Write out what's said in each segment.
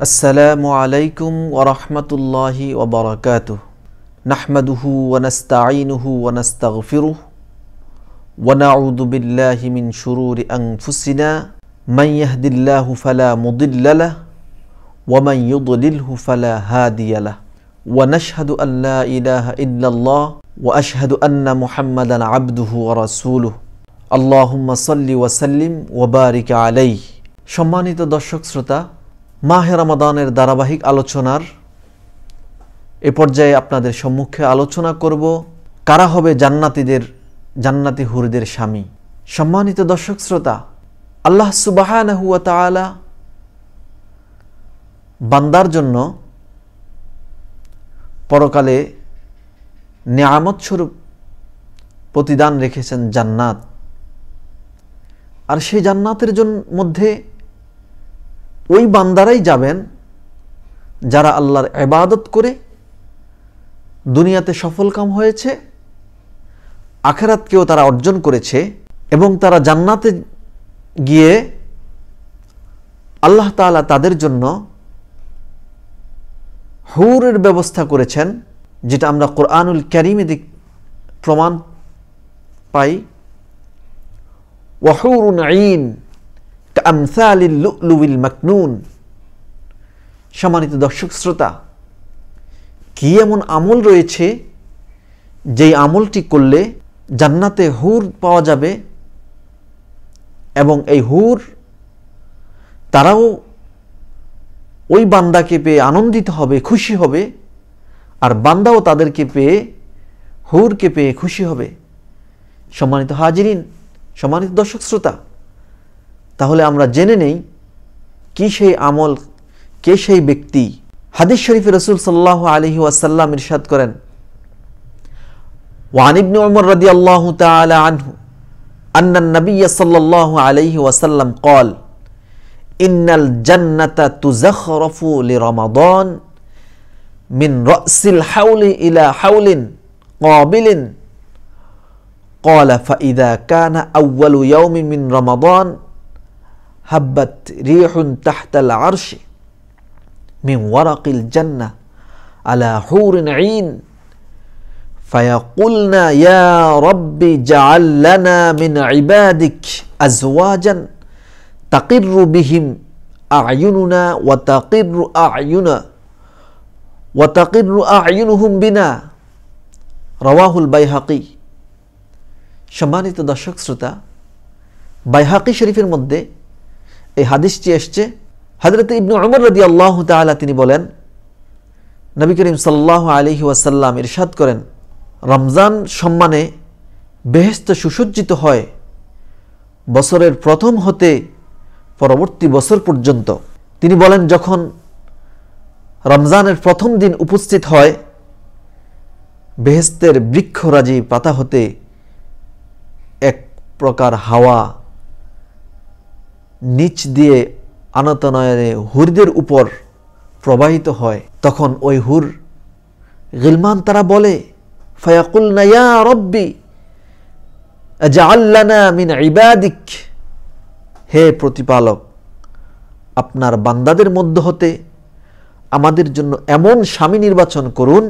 السلام عليكم ورحمة الله وبركاته نحمده ونستعينه ونستغفره ونعوذ بالله من شرور أنفسنا من يهد الله فلا مضل له ومن يضلله فلا هادي له ونشهد أن لا إله إلا الله وأشهد أن محمدا عبده ورسوله اللهم صل وسلم وبارك عليه সম্মানিত দর্শক سرطة মাহের আমাদানের ধারাবাহিক আলোচনার এ পর্যায়ে আপনাদের সম্মুখে আলোচনা করব কারা হবে জান্নাতিদের জান্নাতি হুরদের স্বামী সম্মানিত দর্শক শ্রোতা আল্লাহ সুবাহানহুয়া বান্দার জন্য পরকালে নিয়ামত স্বরূপ প্রতিদান রেখেছেন জান্নাত আর সেই জান্নাতের জন্য মধ্যে ওই বান্দারাই যাবেন যারা আল্লাহর এবাদত করে দুনিয়াতে সফলকাম হয়েছে আখেরাতকেও তারা অর্জন করেছে এবং তারা জান্নাতে গিয়ে আল্লাহ তালা তাদের জন্য হৌরের ব্যবস্থা করেছেন যেটা আমরা কোরআনুল ক্যারিমে দিক প্রমাণ পাই ওয়াহৌরুন আইন কামসালিল লুইল সম্মানিত দর্শক শ্রোতা কি এমন আমল রয়েছে যেই আমলটি করলে জান্নাতে হুর পাওয়া যাবে এবং এই হুর তারাও ওই বান্দাকে পেয়ে আনন্দিত হবে খুশি হবে আর বান্দাও তাদেরকে পেয়ে হুরকে পেয়ে খুশি হবে সম্মানিত হাজিরিন সম্মানিত দর্শক শ্রোতা তাহলে আমরা জেনে নেই কি সেই আমল কে সেই ব্যক্তি হাদিস শরীফ রসুল সাল্লাহ আলহি ওয়াসাল্লাম ইরশাদ করেন ওয়ানিবনে ওমর রদি আল্লাহ তালা আনহু أن النبي صلى الله عليه وسلم قال إن الجنة تزخرف لرمضان من رأس الحول إلى حول قابل قال فإذا كان أول يوم من رمضان هبت ريح تحت العرش من ورق الجنة على حور عين فيقولنا يا رب اجعل لنا من عبادك أزواجا تقر بهم أعيننا وتقر أعيننا وتقر أعينهم بنا رواه البيهقي شمانة دشك سرطة بيهقي شريف المدّة এই হাদিসটি এসছে হজরত ইবনু আমর রদি আল্লাহ তালা তিনি বলেন নবী করিম সাল্লাহ আলহি ওয়াসাল্লাম ইরশাদ করেন রমজান সম্মানে বেহেস্ত সুসজ্জিত হয় বছরের প্রথম হতে পরবর্তী বছর পর্যন্ত তিনি বলেন যখন রমজানের প্রথম দিন উপস্থিত হয় বেহেস্তের বৃক্ষরাজি পাতা হতে এক প্রকার হাওয়া নিচ দিয়ে আনতনয়নে হুরদের উপর প্রবাহিত হয় তখন ওই হুর গিলমান তারা বলে ফায়াকুল নায়া রব্বি না মিন ইবাদিক হে প্রতিপালক আপনার বান্দাদের মধ্য হতে আমাদের জন্য এমন স্বামী নির্বাচন করুন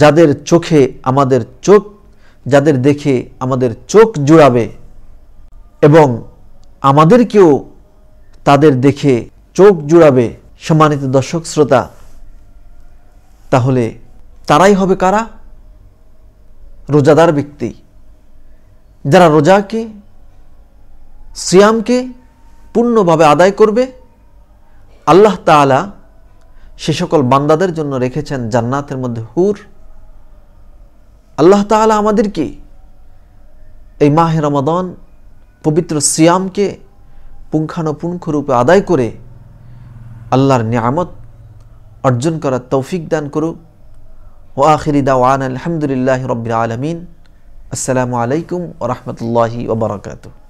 যাদের চোখে আমাদের চোখ যাদের দেখে আমাদের চোখ জুড়াবে এবং আমাদেরকেও তাদের দেখে চোখ জুড়াবে সম্মানিত দর্শক শ্রোতা তাহলে তারাই হবে কারা রোজাদার ব্যক্তি যারা রোজাকে শ্রিয়ামকে পূর্ণভাবে আদায় করবে আল্লাহ তালা সে সকল বান্দাদের জন্য রেখেছেন জান্নাতের মধ্যে হুর আল্লাহ তালা আমাদেরকে এই মাহে রমাদন পবিত্র সিয়ামকে পুঙ্খানুপুঙ্খরূপে আদায় করে আল্লাহর নিয়ামত অর্জন করার তৌফিক দান করুক ও আখিরি ওয়ান আলহামদুলিল্লাহ রবিআ আলমিন আসসালামু আলাইকুম ও রহমতুল্লাহি ওবরাকাতু